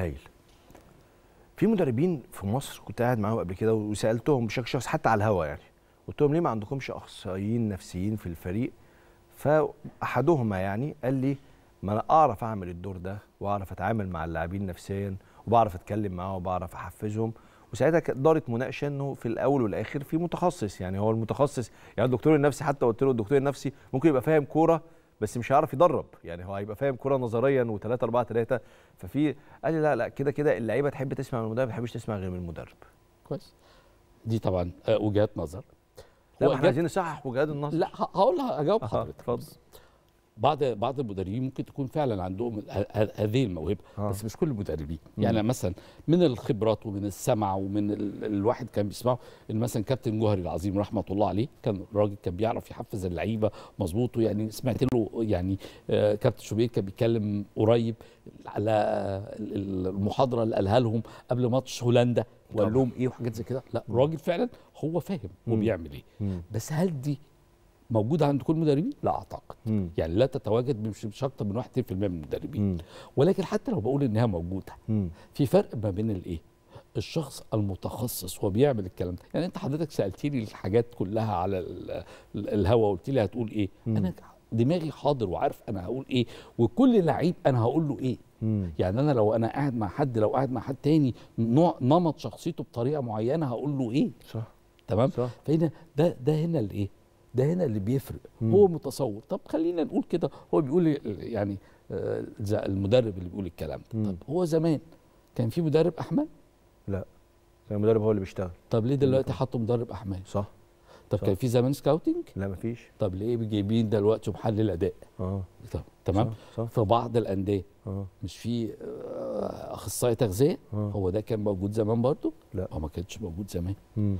هايل في مدربين في مصر كنت قاعد معاهم قبل كده وسالتهم بشكل شخصي حتى على الهوا يعني قلت لهم ليه ما عندكمش اخصائيين نفسيين في الفريق فاحدهما يعني قال لي ما انا اعرف اعمل الدور ده واعرف اتعامل مع اللاعبين نفسيا وبعرف اتكلم معاهم وبعرف احفزهم وساعتها دارت مناقشه انه في الاول والاخر في متخصص يعني هو المتخصص يعني الدكتور النفسي حتى قلت له الدكتور النفسي ممكن يبقى فاهم كوره بس مش هيعرف يدرب يعني هو هيبقى فاهم كوره نظريا و3 4 3 ففي قال لي لا لا كده كده اللعيبه تحب تسمع من المدرب ما تحبش تسمع غير من المدرب كويس دي طبعا آه، وجهات نظر لا احنا عايزين نصحح وجهات النظر لا هقول هجاوب حضرتك اتفضل بعض بعض المدربين ممكن تكون فعلا عندهم هذه الموهبه آه. بس مش كل المدربين يعني مثلا من الخبرات ومن السمع ومن الواحد كان بيسمعه ان مثلا كابتن جوهري العظيم رحمه الله عليه كان راجل كان بيعرف يحفز اللعيبه مظبوط ويعني سمعت له يعني آه، كابتن شوبير كان بيتكلم قريب على المحاضره اللي قالها لهم قبل ماتش هولندا وقال لهم ايه وحاجات زي كده لا راجل فعلا هو فاهم وبيعمل ايه بس هل دي موجوده عند كل المدربين؟ لا اعتقد م. يعني لا تتواجد مش اكتر من 1% من المدربين م. ولكن حتى لو بقول انها موجوده م. في فرق ما بين الايه؟ الشخص المتخصص وبيعمل الكلام ده يعني انت حضرتك سالتني الحاجات كلها على الهوا وقلت لي هتقول ايه م. انا دماغي حاضر وعارف انا هقول ايه وكل لعيب انا هقول له ايه مم. يعني انا لو انا قاعد مع حد لو قاعد مع حد تاني نوع نمط شخصيته بطريقه معينه هقول له ايه صح تمام صح. فهنا ده ده هنا الايه ده هنا اللي بيفرق مم. هو متصور طب خلينا نقول كده هو بيقول يعني آه، المدرب اللي بيقول الكلام ده طب هو زمان كان في مدرب احمد لا كان المدرب هو اللي بيشتغل طب ليه دلوقتي حطوا مدرب احمد صح طب صح. كان في زمان سكاوتنج لا مفيش طب ليه جايبين دلوقتي محلل اداء اه طب تمام صح. صح. في بعض الانديه آه. مش في آه، اخصائي تغذيه آه. هو ده كان موجود زمان برضه لا هو ما كانش موجود زمان آه،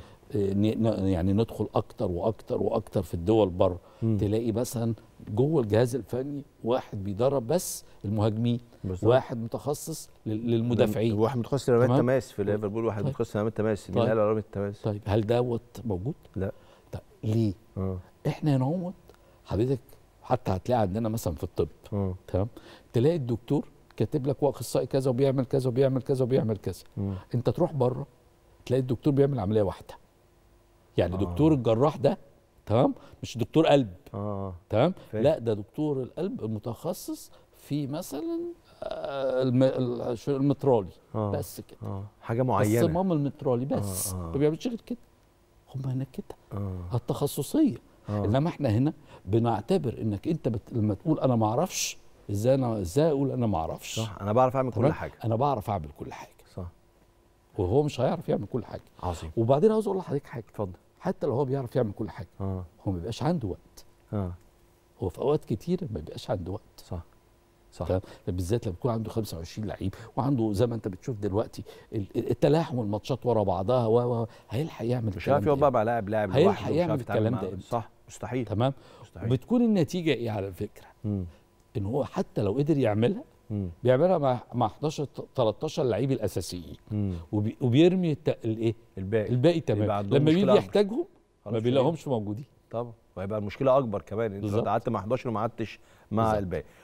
يعني ندخل اكتر واكتر واكتر في الدول بره تلاقي مثلا جوه الجهاز الفني واحد بيدرب بس المهاجمين بس واحد متخصص للمدافعين واحد متخصص لرميات التماس في طيب. ليفربول واحد طيب. متخصص لرميات التماس مين طيب. قال على التماس طيب هل دوت موجود لا طب ليه أوه. احنا هنا حضرتك حتى هتلاقي عندنا مثلا في الطب آه. تمام تلاقي الدكتور كاتب لك واخصائي اخصائي كذا وبيعمل كذا وبيعمل كذا وبيعمل كذا انت تروح بره تلاقي الدكتور بيعمل عمليه واحده يعني آه. دكتور الجراح ده تمام مش دكتور قلب آه. آه. تمام لا ده دكتور القلب المتخصص في مثلا آه، المترالي آه. بس كده آه. حاجه معينه الصمام المترالي بس ما آه،, آه. ما بيعملش غير كده هم هناك كده آه. التخصصيه آه. انما احنا هنا بنعتبر انك انت بت... لما تقول انا ما اعرفش ازاي انا ازاي اقول انا ما اعرفش صح انا بعرف اعمل كل حاجه انا بعرف اعمل كل حاجه صح وهو مش هيعرف يعمل كل حاجه عظيم وبعدين عاوز اقول لحضرتك حاجه اتفضل حتى لو هو بيعرف يعمل كل حاجه آه. هو ما بيبقاش عنده وقت آه. هو في اوقات كتير ما بيبقاش عنده وقت صح صح بالذات لما يكون عنده 25 لعيب وعنده زي ما انت بتشوف دلوقتي التلاحم الماتشات ورا بعضها و و هيلحق يعمل مش عارف يقعد بقى مع لاعب لاعب هيلحق يعمل الكلام ده صح مستحيل تمام مستحيل. بتكون النتيجه ايه على فكره؟ ان هو حتى لو قدر يعملها مم. بيعملها مع مع 11 13 لعيب الاساسيين وبي وبيرمي الايه الباقي الباقي تمام لما بيجي يحتاجهم ما بيلاقيهمش موجودين طبعا وهيبقى المشكله اكبر كمان انت قعدت مع 11 وما قعدتش مع الباقي